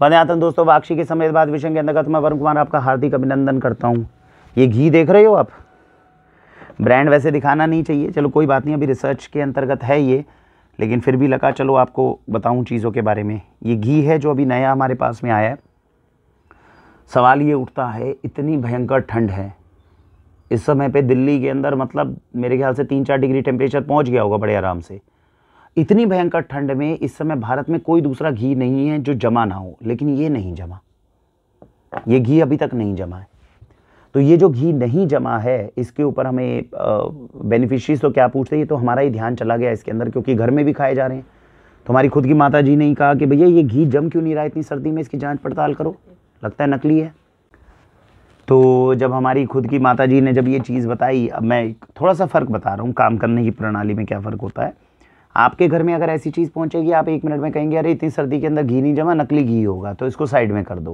बने हैं दोस्तों वाक्षी के समय बाद विषय के अंतर्गत मैं वरुण कुमार आपका हार्दिक अभिनंदन करता हूँ ये घी देख रहे हो आप ब्रांड वैसे दिखाना नहीं चाहिए चलो कोई बात नहीं अभी रिसर्च के अंतर्गत है ये लेकिन फिर भी लगा चलो आपको बताऊँ चीज़ों के बारे में ये घी है जो अभी नया हमारे पास में आया है सवाल ये उठता है इतनी भयंकर ठंड है इस समय पे दिल्ली के अंदर मतलब मेरे ख्याल से तीन चार डिग्री टेम्परेचर पहुंच गया होगा बड़े आराम से इतनी भयंकर ठंड में इस समय भारत में कोई दूसरा घी नहीं है जो जमा ना हो लेकिन ये नहीं जमा ये घी अभी तक नहीं जमा है तो ये जो घी नहीं जमा है इसके ऊपर हमें बेनिफिशरीज तो क्या पूछते ये तो हमारा ही ध्यान चला गया इसके अंदर क्योंकि घर में भी खाए जा रहे हैं तो हमारी खुद की माता जी ने ही कहा कि भैया ये घी जम क्यों नहीं रहा इतनी सर्दी में इसकी जांच पड़ताल करो लगता है नकली है तो जब हमारी खुद की माता जी ने जब ये चीज़ बताई अब मैं थोड़ा सा फ़र्क बता रहा हूँ काम करने की प्रणाली में क्या फ़र्क होता है आपके घर में अगर ऐसी चीज़ पहुंचेगी आप एक मिनट में कहेंगे अरे इतनी सर्दी के अंदर घी नहीं जमा नकली घी होगा तो इसको साइड में कर दो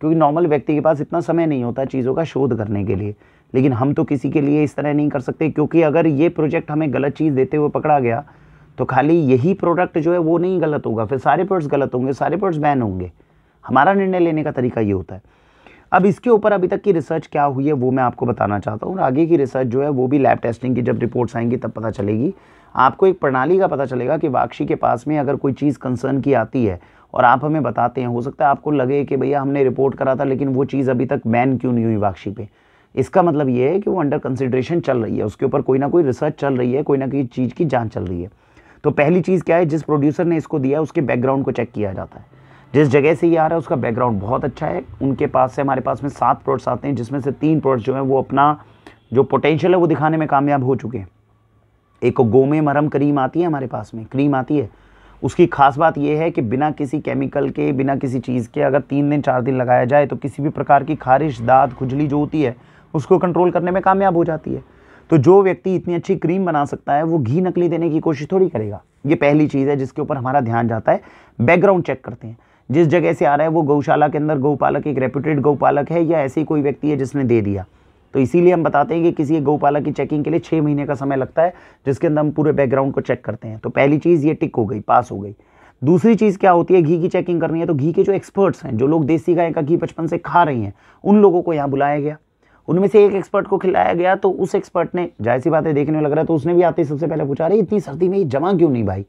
क्योंकि नॉर्मल व्यक्ति के पास इतना समय नहीं होता चीज़ों का शोध करने के लिए लेकिन हम तो किसी के लिए इस तरह नहीं कर सकते क्योंकि अगर ये प्रोजेक्ट हमें गलत चीज़ देते हुए पकड़ा गया तो खाली यही प्रोडक्ट जो है वो नहीं गलत होगा फिर सारे प्रोडक्ट्स गलत होंगे सारे प्रोडक्ट्स बैन होंगे हमारा निर्णय लेने का तरीका ये होता है अब इसके ऊपर अभी तक की रिसर्च क्या हुई है वो मैं आपको बताना चाहता हूँ आगे की रिसर्च जो है वो भी लैब टेस्टिंग की जब रिपोर्ट्स आएंगी तब पता चलेगी आपको एक प्रणाली का पता चलेगा कि वाक्षी के पास में अगर कोई चीज़ कंसर्न की आती है और आप हमें बताते हैं हो सकता है आपको लगे कि भैया हमने रिपोर्ट करा था लेकिन वो चीज़ अभी तक बैन क्यों नहीं हुई वाक्षी पे इसका मतलब ये है कि वो अंडर कंसिड्रेशन चल रही है उसके ऊपर कोई ना कोई रिसर्च चल रही है कोई ना कोई चीज़ की जाँच चल रही है तो पहली चीज़ क्या है जिस प्रोड्यूसर ने इसको दिया उसके बैकग्राउंड को चेक किया जाता है जिस जगह से ये आ रहा है उसका बैकग्राउंड बहुत अच्छा है उनके पास से हमारे पास में सात प्रोड्स आते हैं जिसमें से तीन प्रोड्स जो हैं वो अपना जो पोटेंशियल है वो दिखाने में कामयाब हो चुके हैं एक गोमे मरम क्रीम आती है हमारे पास में क्रीम आती है उसकी खास बात यह है कि बिना किसी केमिकल के बिना किसी चीज़ के अगर तीन दिन चार दिन लगाया जाए तो किसी भी प्रकार की खारिश दाद खुजली जो होती है उसको कंट्रोल करने में कामयाब हो जाती है तो जो व्यक्ति इतनी अच्छी क्रीम बना सकता है वो घी नकली देने की कोशिश थोड़ी करेगा ये पहली चीज़ है जिसके ऊपर हमारा ध्यान जाता है बैकग्राउंड चेक करते हैं जिस जगह से आ रहा है वो गौशाला के अंदर गौपालक एक रेप्यूटेड गौपालक है या ऐसी कोई व्यक्ति है जिसने दे दिया तो इसीलिए हम बताते हैं कि किसी एक गौपाला की चेकिंग के लिए छः महीने का समय लगता है जिसके अंदर हम पूरे बैकग्राउंड को चेक करते हैं तो पहली चीज़ ये टिक हो गई पास हो गई दूसरी चीज़ क्या होती है घी की चेकिंग करनी है तो घी के जो एक्सपर्ट्स हैं जो लोग देसी गाय का घी बचपन से खा रही हैं उन लोगों को यहाँ बुलाया गया उनमें से एक एक्सपर्ट को खिलाया गया तो उस एक्सपर्ट ने जाहिर सी बातें देखने में लग रहा है तो उसने भी आते सबसे पहले पूछा रहे इतनी सर्दी में ये जमा क्यों नहीं भाई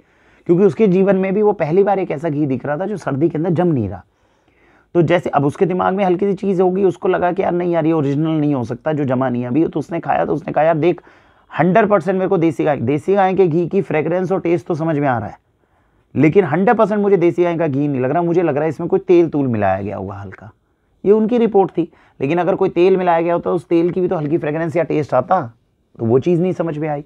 क्योंकि उसके जीवन में भी वो पहली बार एक ऐसा घी दिख रहा था जो सर्दी के अंदर जम नहीं रहा तो जैसे अब उसके दिमाग में हल्की सी चीज़ होगी उसको लगा कि यार नहीं यार ये ओरिजिनल नहीं हो सकता जो जमा नहीं है अभी तो उसने खाया तो उसने कहा यार देख हंड्रेड परसेंट मेरे को देसी गाय देसी गाय के घी की फ्रेग्रेंस और टेस्ट तो समझ में आ रहा है लेकिन हंड्रेड परसेंट मुझे देसी गाय का घी नहीं लग रहा मुझे लग रहा है इसमें कोई तेल तूल मिलाया गया होगा हल्का ये उनकी रिपोर्ट थी लेकिन अगर कोई तेल मिलाया गया होता तो उस तेल की भी तो हल्की फ्रेग्रेंस या टेस्ट आता तो वो चीज़ नहीं समझ में आई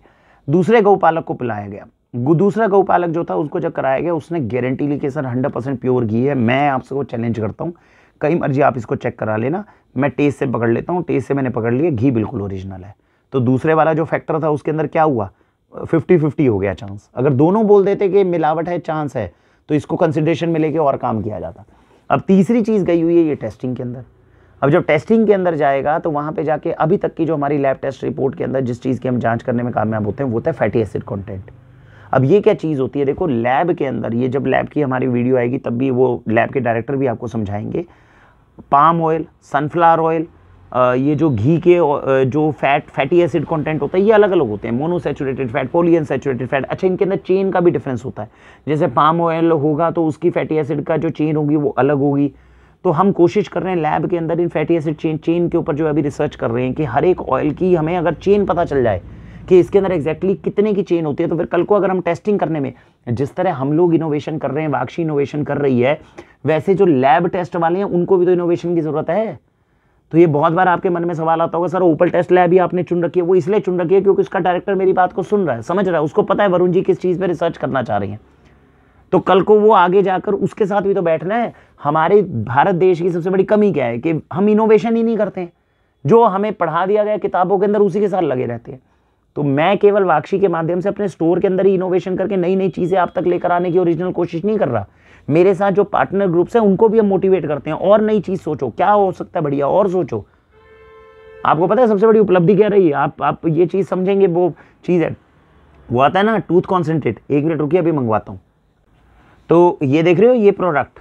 दूसरे गौ पालक को पिलाया गया दूसरा गौपालक जो था उसको जब कराया गया उसने गारंटी ली कि सर हंड्रेड परसेंट प्योर घी है मैं आपसे को चैलेंज करता हूँ कई मर्जी आप इसको चेक करा लेना मैं टेस्ट से पकड़ लेता हूँ टेस्ट से मैंने पकड़ लिया घी बिल्कुल ओरिजिनल है तो दूसरे वाला जो फैक्टर था उसके अंदर क्या हुआ फिफ्टी फिफ्टी हो गया चांस अगर दोनों बोल देते कि मिलावट है चांस है तो इसको कंसिडरेशन में लेके और काम किया जाता अब तीसरी चीज़ गई हुई है ये टेस्टिंग के अंदर अब जब टेस्टिंग के अंदर जाएगा तो वहाँ पे जाके अभी तक की जो हमारी लैब टेस्ट रिपोर्ट के अंदर जिस चीज़ की हम जांच करने में कामयाब होते हैं वो होता तो है फैटी एसिड कंटेंट अब ये क्या चीज़ होती है देखो लैब के अंदर ये जब लैब की हमारी वीडियो आएगी तब भी वो लैब के डायरेक्टर भी आपको समझाएंगे पाम ऑयल सनफ्लावर ऑयल ये जो घी के जो फैट फैटी एसिड कंटेंट होता है ये अलग अलग होते हैं monounsaturated fat polyunsaturated fat अच्छा इनके अंदर चेन का भी डिफरेंस होता है जैसे पाम ऑयल होगा तो उसकी फैटी एसिड का जो चेन होगी वो अलग होगी तो हम कोशिश कर रहे हैं लैब के अंदर इन फैटी एसिड चेन चेन के ऊपर जो अभी रिसर्च कर रहे हैं कि हर एक ऑयल की हमें अगर चेन पता चल जाए कि इसके अंदर एग्जैक्टली exactly कितने की चेन होती है तो फिर कल को अगर हम टेस्टिंग करने में जिस तरह हम लोग इनोवेशन कर रहे हैं वाक्षी इनोवेशन कर रही है वैसे जो लैब टेस्ट वाले हैं उनको भी तो इनोवेशन की ज़रूरत है तो ये बहुत बार आपके मन में सवाल आता होगा सर ओपल टेस्ट लैब ही आपने चुन रखी है वो इसलिए चुन रखी है क्योंकि उसका डायरेक्टर मेरी बात को सुन रहा है समझ रहा है उसको पता है वरुण जी किस चीज़ पर रिसर्च करना चाह रही हैं तो कल को वो आगे जाकर उसके साथ भी तो बैठना है हमारे भारत देश की सबसे बड़ी कमी क्या है कि हम इनोवेशन ही नहीं करते हैं जो हमें पढ़ा दिया गया किताबों के अंदर उसी के साथ लगे रहते हैं तो मैं केवल वाक्षी के माध्यम से अपने स्टोर के अंदर ही इनोवेशन करके नई नई चीज़ें आप तक लेकर आने की ओरिजिनल कोशिश नहीं कर रहा मेरे साथ जो पार्टनर ग्रुप्स हैं उनको भी हम मोटिवेट करते हैं और नई चीज़ सोचो क्या हो सकता है बढ़िया और सोचो आपको पता है सबसे बड़ी उपलब्धि क्या रही है आप आप ये चीज़ समझेंगे वो चीज़ है वो आता है ना टूथ कॉन्सेंट्रेट एक मिनट रुकिए अभी मंगवाता हूँ तो ये देख रहे हो ये प्रोडक्ट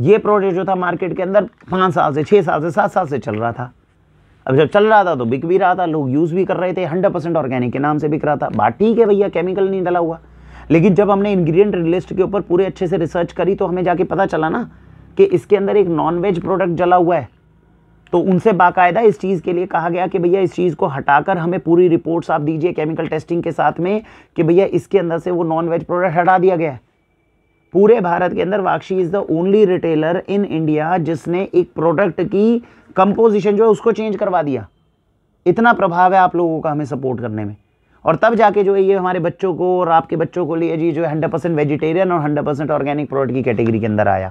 ये प्रोडक्ट जो था मार्केट के अंदर पाँच साल से छः साल से सात साल से चल रहा था अब जब चल रहा था तो बिक भी रहा था लोग यूज़ भी कर रहे थे हंड्रेड परसेंट ऑर्गेनिक के नाम से बिक रहा था बात ठीक है भैया केमिकल नहीं डला हुआ लेकिन जब हमने इंग्रेडिएंट लिस्ट के ऊपर पूरे अच्छे से रिसर्च करी तो हमें जाके पता चला ना कि इसके अंदर एक नॉन वेज प्रोडक्ट जला हुआ है तो उनसे बाकायदा इस चीज़ के लिए कहा गया कि भैया इस चीज़ को हटाकर हमें पूरी रिपोर्ट्स आप दीजिए केमिकल टेस्टिंग के साथ में कि भैया इसके अंदर से वो नॉन वेज प्रोडक्ट हटा दिया गया है पूरे भारत के अंदर वाक्षी is the only retailer in India जिसने एक प्रोडक्ट की कंपोजिशन जो है उसको चेंज करवा दिया इतना प्रभाव है आप लोगों का हमें सपोर्ट करने में और तब जाके जो है ये हमारे बच्चों को और आपके बच्चों को लिए जी जो है हंड्रेड परसेंट वेजिटेरियन और हंड्रेड परसेंट ऑर्गेनिक प्रोडक्ट की कैटेगरी के अंदर आया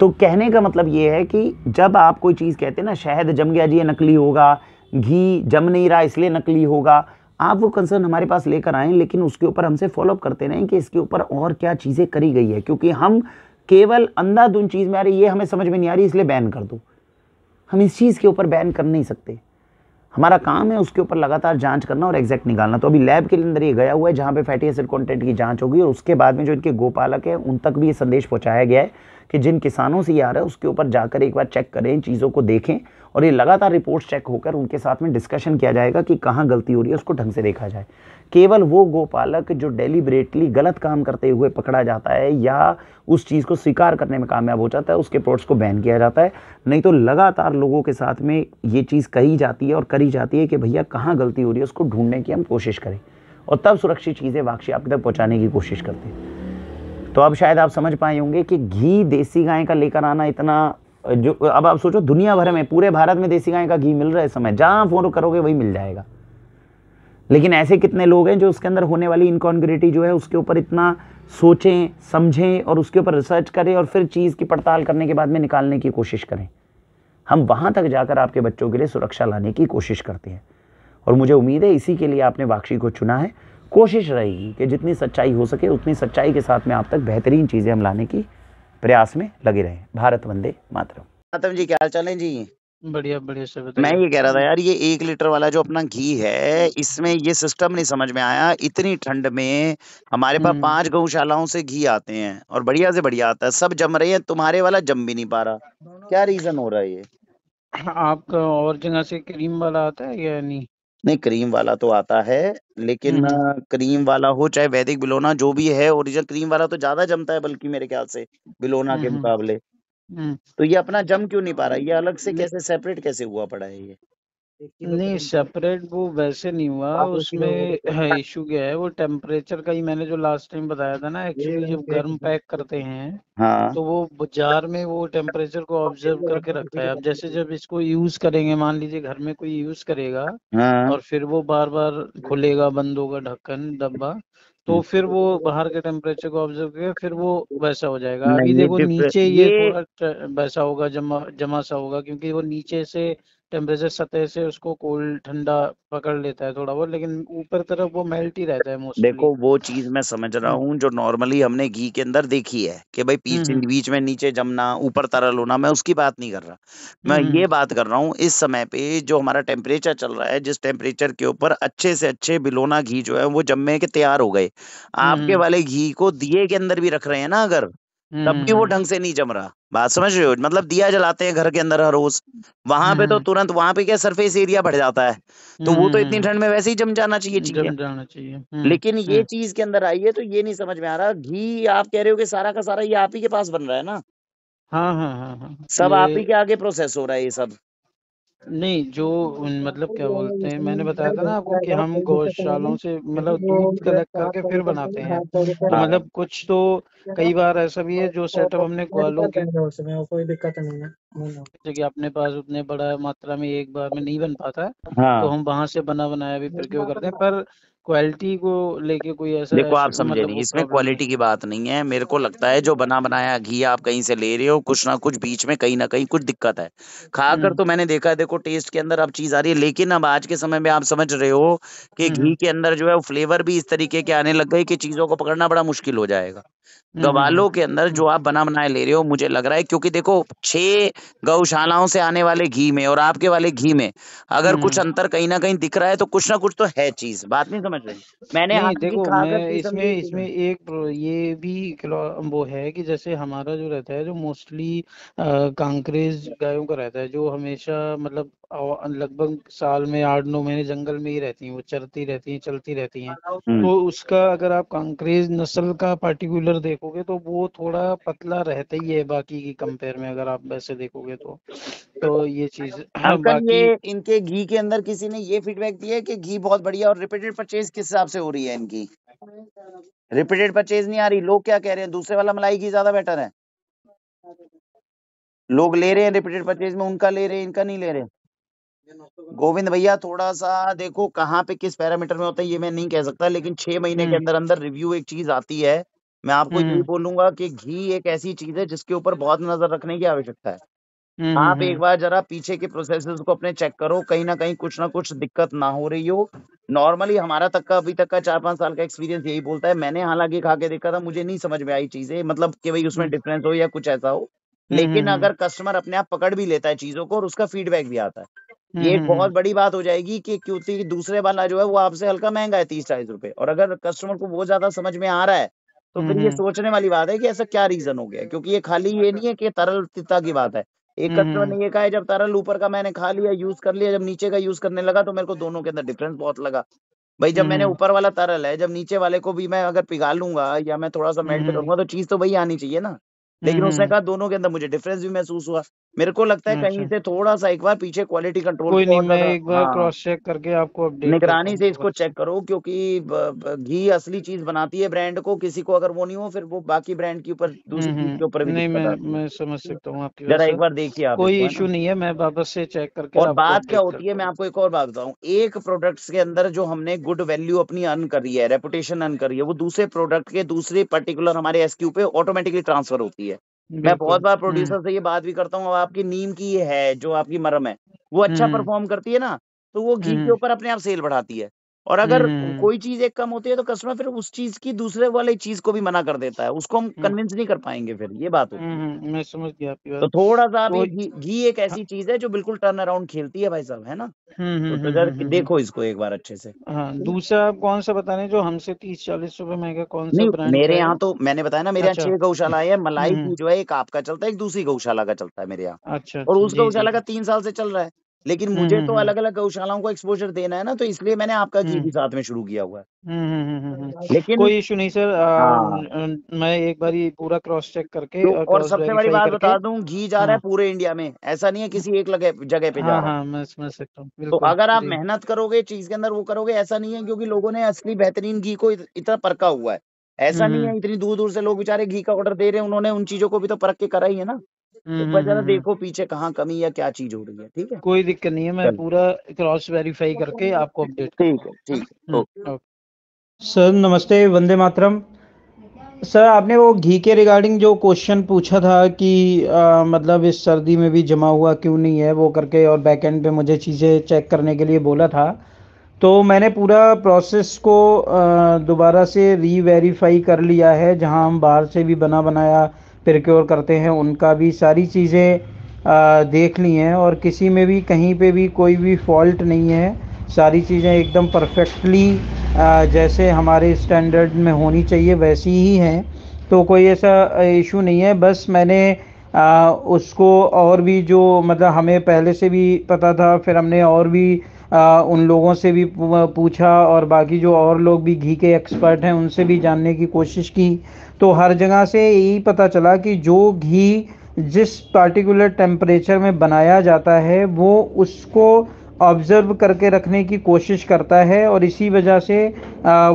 तो कहने का मतलब ये है कि जब आप कोई चीज़ कहते हैं ना शहद जम गया जी ये नकली होगा घी जम नहीं रहा इसलिए नकली होगा आप वो कंसर्न हमारे पास लेकर आएँ लेकिन उसके ऊपर हमसे फॉलोअप करते रहें कि इसके ऊपर और क्या चीज़ें करी गई है क्योंकि हम केवल अंधाधुन चीज़ में आ रही ये हमें समझ में नहीं आ रही इसलिए बैन कर दो हम इस चीज़ के ऊपर बैन कर नहीं सकते हमारा काम है उसके ऊपर लगातार जांच करना और एग्जैक्ट निकालना तो अभी लैब के अंदर ये गया हुआ है जहाँ पे फैटी एसिड कंटेंट की जांच होगी और उसके बाद में जो इनके गोपालक हैं उन तक भी ये संदेश पहुँचाया गया है कि जिन किसानों से ये आ रहा है उसके ऊपर जाकर एक बार चेक करें चीज़ों को देखें और ये लगातार रिपोर्ट्स चेक होकर उनके साथ में डिस्कशन किया जाएगा कि कहाँ गलती हो रही है उसको ढंग से देखा जाए केवल वो गोपालक जो डेलीबरेटली गलत काम करते हुए पकड़ा जाता है या उस चीज़ को स्वीकार करने में कामयाब हो जाता है उसके प्रोडक्ट्स को बैन किया जाता है नहीं तो लगातार लोगों के साथ में ये चीज़ कही जाती है और करी जाती है कि भैया कहाँ गलती हो रही है उसको ढूंढने की हम कोशिश करें और तब सुरक्षित चीज़ें वाकई आप तक पहुँचाने की कोशिश करते हैं तो अब शायद आप समझ पाए होंगे कि घी देसी गाय का लेकर आना इतना जो अब आप सोचो दुनिया भर में पूरे भारत में देसी गाय का घी मिल रहा है समय जहाँ फ़ोन करोगे वही मिल जाएगा लेकिन ऐसे कितने लोग हैं जो उसके अंदर होने वाली इनकॉन्ग्रिटी जो है उसके ऊपर इतना सोचें समझें और उसके ऊपर रिसर्च करें और फिर चीज़ की पड़ताल करने के बाद में निकालने की कोशिश करें हम वहाँ तक जाकर आपके बच्चों के लिए सुरक्षा लाने की कोशिश करते हैं और मुझे उम्मीद है इसी के लिए आपने वाक्षी को चुना है कोशिश रहेगी कि जितनी सच्चाई हो सके उतनी सच्चाई के साथ में आप तक बेहतरीन चीज़ें हम लाने की प्रयास में लगे रहे भारत वंदे मातरम मातम जी क्या हाल है जी बढ़िया बढ़िया मैं ये कह रहा था यार ये एक लीटर वाला जो अपना घी है इसमें ये सिस्टम नहीं समझ में आया इतनी ठंड में हमारे पास हम्म। पांच गौशालाओं से घी आते हैं और बढ़िया से बढ़िया आता है सब जम रहे हैं तुम्हारे वाला जम भी नहीं पा रहा क्या रीजन हो रहा है ये आपका और जगह से क्रीम वाला आता है या नहीं नहीं, क्रीम वाला तो आता है, लेकिन क्रीम हम्म, हम्म। वाला हो चाहे वैदिक बिलोना जो भी है ओरिजिनल क्रीम वाला तो ज़्यादा जमता है बल्कि मेरे ख्याल से, बिलोना हम्म, के मुकाबले। तो ये अपना जम क्यों नहीं पा रहा है? ये अलग से कैसे सेपरेट कैसे हुआ पड़ा है ये? तो नहीं सेपरेट वो वैसे नहीं हुआ उसमें इशू क्या है वो टेम्परेचर का ही मैंने जो लास्ट टाइम बताया था ना एक्चुअली जब गर्म पैक करते हैं हाँ तो वो बाजार में वो टेम्परेचर को ऑब्जर्व करके रखता है अब जैसे जब इसको यूज करेंगे मान लीजिए घर में कोई यूज करेगा हाँ और फिर वो बार बार खुलेगा बंद होगा ढक्कन डब्बा तो हम्म। फिर वो बाहर के टेम्परेचर को ऑब्जर्व करेगा फिर वो वैसा हो जाएगा अभी देखो नीचे ये थोड़ा वैसा होगा जमा जमा सा होगा क्योंकि वो नीचे से टेम्परेचर सतह से उसको कोल्ड ठंडा पकड़ लेता है थोड़ा बहुत लेकिन ऊपर तरफ वो मेल्ट ही रहता है मोस्टली देखो वो चीज मैं समझ रहा हम्म। हूँ जो नॉर्मली हमने घी के अंदर देखी है कि भाई पीस हम्म, हम्म। बीच में नीचे जमना ऊपर तरल होना मैं उसकी बात नहीं कर रहा मैं ये बात कर रहा हूँ इस समय पे जो हमारा टेम्परेचर चल रहा है जिस टेम्परेचर के ऊपर अच्छे से अच्छे बिलोना घी जो है वो जमे के तैयार हो गए आपके वाले घी को दिए के अंदर भी रख रहे हैं ना अगर तब हम्म, भी वो हम्म। ढंग से नहीं जम रहा बात समझ रहे हो मतलब दिया जलाते हैं घर के अंदर हर रोज वहां पे तो हम्म। तुरंत वहां पे क्या सरफेस एरिया बढ़ जाता है तो वो तो इतनी ठंड में वैसे ही जम जाना चाहिए जम जाना चाहिए लेकिन ये चीज के अंदर आई है तो ये नहीं समझ में आ रहा घी आप कह रहे हो कि सारा का सारा ये आप ही के पास बन रहा है ना हाँ हाँ हाँ, हाँ, हाँ। सब आप ही के आगे प्रोसेस हो रहा है ये सब नहीं जो मतलब क्या बोलते हैं मैंने बताया था ना आपको कि हम गौशालों से मतलब दूध कलेक्ट करके फिर बनाते हैं तो हाँ। मतलब कुछ तो कई बार ऐसा भी है जो सेटअप हमने ग्वालों के कोई दिक्कत नहीं है अपने पास उतने बड़ा मात्रा में एक बार में नहीं बन पाता है तो हाँ। तो हम वहां से बना बनाया भी प्रयोग करते हैं पर क्वालिटी को लेके कोई ऐसा देखो आप समझे मतलब नहीं इसमें क्वालिटी की बात नहीं है मेरे को लगता है जो बना बनाया घी आप कहीं से ले रहे हो कुछ ना कुछ बीच में कहीं ना कहीं कुछ दिक्कत है खाकर हम्म। तो मैंने देखा है देखो टेस्ट के अंदर अब चीज आ रही है लेकिन अब आज के समय में आप समझ रहे हो कि हम्म, घी हम्म। के अंदर जो है फ्लेवर भी इस तरीके के आने लग गए की चीजों को पकड़ना बड़ा मुश्किल हो जाएगा गवालों हम्म। के अंदर जो आप बना बनाए ले रहे हो मुझे लग रहा है क्योंकि देखो छह गौशालाओं से आने वाले घी में और आपके वाले घी में अगर कुछ हम्म। अंतर कहीं ना कहीं दिख रहा है तो कुछ ना कुछ तो है चीज बात नहीं समझ रही मैंने देखो मैं इसमें इसमें एक ये भी वो है कि जैसे हमारा जो रहता है जो मोस्टली कांकरेज गायों का रहता है जो हमेशा मतलब और लगभग साल में आठ नौ महीने जंगल में ही रहती हैं वो चरती रहती हैं चलती रहती हैं हाँ, हम्म। तो उसका अगर आप कंक्रेज नस्ल का पार्टिकुलर देखोगे तो वो थोड़ा पतला रहता ही है बाकी की कंपेयर में अगर आप वैसे देखोगे तो तो ये चीज हाँ, बाकी ये इनके घी के अंदर किसी ने ये फीडबैक दिया है कि घी बहुत बढ़िया और रिपीटेड परचेज किस हिसाब से हो रही है इनकी रिपीटेड परचेज नहीं आ रही लोग क्या कह रहे हैं दूसरे वाला मलाई घी ज्यादा बेटर है लोग ले रहे हैं रिपीटेड परचेज में उनका ले रहे हैं इनका नहीं ले रहे हैं गोविंद भैया थोड़ा सा देखो कहाँ पे किस पैरामीटर में होता है ये मैं नहीं कह सकता लेकिन छह महीने के हम्म। अंदर अंदर रिव्यू एक चीज आती है मैं आपको ये हम्म। बोलूंगा कि घी एक ऐसी चीज है जिसके ऊपर बहुत नजर रखने की आवश्यकता है हम्म, आप एक बार जरा पीछे के प्रोसेस को अपने चेक करो कहीं ना कहीं कुछ ना कुछ दिक्कत ना हो रही हो नॉर्मली हमारा तक का अभी तक का चार पांच साल का एक्सपीरियंस यही बोलता है मैंने हालांकि खा के देखा था मुझे नहीं समझ में आई चीजें मतलब कि भाई उसमें डिफरेंस हो या कुछ ऐसा हो लेकिन अगर कस्टमर अपने आप पकड़ भी लेता है चीजों को और उसका फीडबैक भी आता है हम्म, ये हम्म, हम्म, बहुत बड़ी बात हो जाएगी कि क्योंकि दूसरे वाला जो है वो आपसे हल्का महंगा है तीस चालीस रुपए और अगर कस्टमर को बहुत ज्यादा समझ में आ रहा है तो फिर ये सोचने वाली बात है कि ऐसा क्या रीजन हो गया क्योंकि ये खाली ये अच्छा। नहीं है कि तरलता की बात है एक कस्टमर ने ये कहा है जब तरल ऊपर का मैंने खा लिया यूज कर लिया जब नीचे का यूज करने लगा तो मेरे को दोनों के अंदर डिफरेंस बहुत लगा भाई जब मैंने ऊपर वाला तरल है जब नीचे वाले को भी मैं अगर पिघा लूंगा या मैं थोड़ा सा मेल्ट करूंगा तो चीज तो वही आनी चाहिए ना लेकिन उसने कहा दोनों के अंदर मुझे डिफरेंस भी महसूस हुआ मेरे को लगता है हम्म, कहीं अच्छा। से थोड़ा सा एक बार पीछे क्वालिटी कंट्रोल कोई नहीं मैं एक बार क्रॉस हाँ। चेक करके आपको अपडेट निगरानी से इसको चेक करो क्योंकि घी असली चीज बनाती है ब्रांड को किसी को अगर वो नहीं हो फिर वो बाकी ब्रांड के ऊपर हम्म, दूसरी हम्म। के ऊपर नहीं मैं मैं समझ सकता हूँ आपकी जरा एक बार देखिए आप कोई इशू नहीं है मैं वापस से चेक करके और बात क्या होती है मैं आपको एक और बात बताऊँ एक प्रोडक्ट के अंदर जो हमने गुड वैल्यू अपनी अर्न करी है रेपुटेशन अर्न करी है वो दूसरे प्रोडक्ट के दूसरे पर्टिकुलर हमारे एसक्यू पे ऑटोमेटिकली ट्रांसफर होती है मैं बहुत बार प्रोड्यूसर हम्म। से ये बात भी करता हूँ आपकी नीम की है जो आपकी मरम है, वो अच्छा परफॉर्म हम्म। करती है ना, तो वो घी के हम्म। ऊपर अपने आप सेल बढ़ाती है। और अगर हम्म। कोई चीज एक कम होती है तो कस्टमर फिर उस चीज की दूसरे वाले चीज को भी मना कर देता है उसको हम कन्विंस हम्म। नहीं कर पाएंगे फिर ये बात होती हम्म, मैं समझ गया आपकी बात तो थोड़ा सा तो घी, एक हाँ। ऐसी चीज है जो बिल्कुल टर्न अराउंड खेलती है भाई साहब है ना तो अगर देखो इसको एक बार अच्छे से हाँ, दूसरा आप कौन सा बताने जो हमसे तीस चालीस रूपए महंगा कौन सा मेरे यहाँ तो मैंने बताया ना मेरे यहाँ अच्छा। छह गौशाला है मलाई जो है एक आपका चलता है एक दूसरी गौशाला का चलता है मेरे यहाँ अच्छा, और अच्छा, उस गौशाला का तीन साल से चल रहा है लेकिन हम्म, मुझे हम्म, तो हम्म। अलग अलग गौशालाओं को एक्सपोजर देना है ना तो इसलिए मैंने आपका घी भी साथ में शुरू किया हुआ है लेकिन कोई इशू नहीं सर हाँ। मैं एक बार पूरा क्रॉस चेक करके तो, और, और सबसे बड़ी बात बता दूं घी जा रहा है हाँ। पूरे इंडिया में ऐसा नहीं है किसी एक लगे, जगह पे जा हाँ, रहा है तो अगर आप मेहनत करोगे चीज के अंदर वो करोगे ऐसा नहीं है क्योंकि लोगों ने असली बेहतरीन घी को इतना परखा हुआ है ऐसा नहीं है इतनी दूर दूर से लोग बेचारे घी का ऑर्डर दे रहे हैं उन्होंने उन चीजों को भी तो परख के करा ही है ना एक हम्म, हम्म, जरा हम्म, देखो पीछे कहाँ कमी या क्या चीज हो रही है ठीक है कोई दिक्कत नहीं है मैं पूरा क्रॉस वेरीफाई करके आपको अपडेट ठीक है ठीक है सर नमस्ते वंदे मातरम सर आपने वो घी के रिगार्डिंग जो क्वेश्चन पूछा था कि आ, मतलब इस सर्दी में भी जमा हुआ क्यों नहीं है वो करके और बैक एंड पे मुझे चीज़ें चेक करने के लिए बोला था तो मैंने पूरा प्रोसेस को दोबारा से री वेरीफाई कर लिया है जहां हम बाहर से भी बना बनाया प्रिक्योर करते हैं उनका भी सारी चीज़ें देख ली हैं और किसी में भी कहीं पे भी कोई भी फॉल्ट नहीं है सारी चीज़ें एकदम परफेक्टली जैसे हमारे स्टैंडर्ड में होनी चाहिए वैसी ही हैं तो कोई ऐसा इशू नहीं है बस मैंने आ, उसको और भी जो मतलब हमें पहले से भी पता था फिर हमने और भी आ, उन लोगों से भी पूछा और बाकी जो और लोग भी घी के एक्सपर्ट हैं उनसे भी जानने की कोशिश की तो हर जगह से यही पता चला कि जो घी जिस पार्टिकुलर टेम्परेचर में बनाया जाता है वो उसको ऑब्ज़र्व करके रखने की कोशिश करता है और इसी वजह से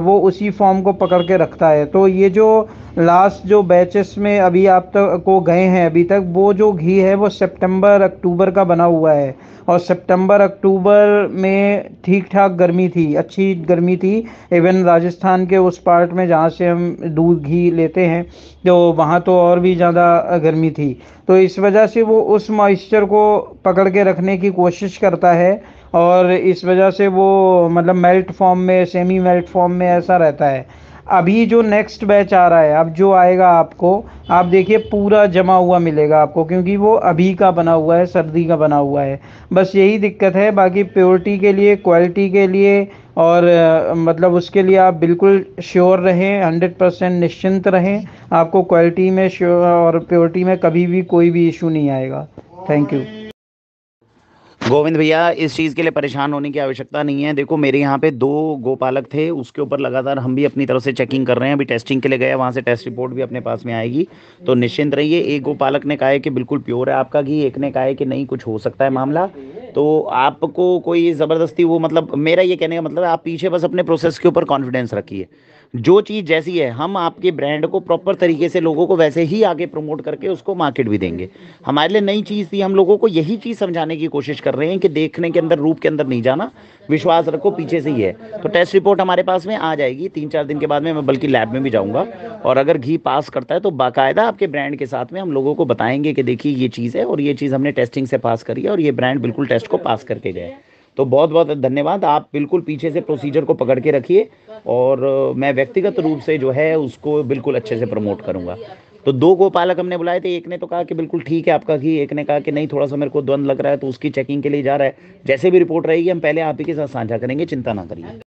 वो उसी फॉर्म को पकड़ के रखता है तो ये जो लास्ट जो बैचेस में अभी आप तक को गए हैं अभी तक वो जो घी है वो सितंबर अक्टूबर का बना हुआ है और सितंबर अक्टूबर में ठीक ठाक गर्मी थी अच्छी गर्मी थी इवन राजस्थान के उस पार्ट में जहाँ से हम दूध घी लेते हैं तो वहाँ तो और भी ज़्यादा गर्मी थी तो इस वजह से वो उस मॉइस्चर को पकड़ के रखने की कोशिश करता है और इस वजह से वो मतलब मेल्ट फॉर्म में सेमी मेल्ट फॉर्म में ऐसा रहता है अभी जो नेक्स्ट बैच आ रहा है अब जो आएगा आपको आप देखिए पूरा जमा हुआ मिलेगा आपको क्योंकि वो अभी का बना हुआ है सर्दी का बना हुआ है बस यही दिक्कत है बाकी प्योरिटी के लिए क्वालिटी के लिए और आ, मतलब उसके लिए आप बिल्कुल श्योर रहें हंड्रेड परसेंट निश्चिंत रहें आपको क्वालिटी में श्योर और प्योरिटी में कभी भी कोई भी इशू नहीं आएगा थैंक यू गोविंद भैया इस चीज़ के लिए परेशान होने की आवश्यकता नहीं है देखो मेरे यहाँ पे दो गोपालक थे उसके ऊपर लगातार हम भी अपनी तरफ से चेकिंग कर रहे हैं अभी टेस्टिंग के लिए गए वहाँ से टेस्ट रिपोर्ट भी अपने पास में आएगी तो निश्चिंत रहिए एक गोपालक ने कहा है कि बिल्कुल प्योर है आपका घी एक ने कहा है कि नहीं कुछ हो सकता है मामला तो आपको कोई ज़बरदस्ती वो मतलब मेरा ये कहने का मतलब आप पीछे बस अपने प्रोसेस के ऊपर कॉन्फिडेंस रखिए जो चीज़ जैसी है हम आपके ब्रांड को प्रॉपर तरीके से लोगों को वैसे ही आगे प्रमोट करके उसको मार्केट भी देंगे हमारे लिए नई चीज़ थी हम लोगों को यही चीज़ समझाने की कोशिश कर रहे हैं कि देखने के अंदर रूप के अंदर नहीं जाना विश्वास रखो पीछे से ही है तो टेस्ट रिपोर्ट हमारे पास में आ जाएगी तीन चार दिन के बाद में मैं बल्कि लैब में भी जाऊँगा और अगर घी पास करता है तो बाकायदा आपके ब्रांड के साथ में हम लोगों को बताएंगे कि देखिए ये चीज़ है और ये चीज़ हमने टेस्टिंग से पास करी है और ये ब्रांड बिल्कुल टेस्ट को पास करके गए तो बहुत बहुत धन्यवाद आप बिल्कुल पीछे से प्रोसीजर को पकड़ के रखिए और मैं व्यक्तिगत रूप से जो है उसको बिल्कुल अच्छे से प्रमोट करूंगा तो दो गोपालक हमने बुलाए थे एक ने तो कहा कि बिल्कुल ठीक है आपका घी एक ने कहा कि नहीं थोड़ा सा मेरे को द्वंद लग रहा है तो उसकी चेकिंग के लिए जा रहा है जैसे भी रिपोर्ट रहेगी हम पहले आप ही के साथ साझा करेंगे चिंता ना करिए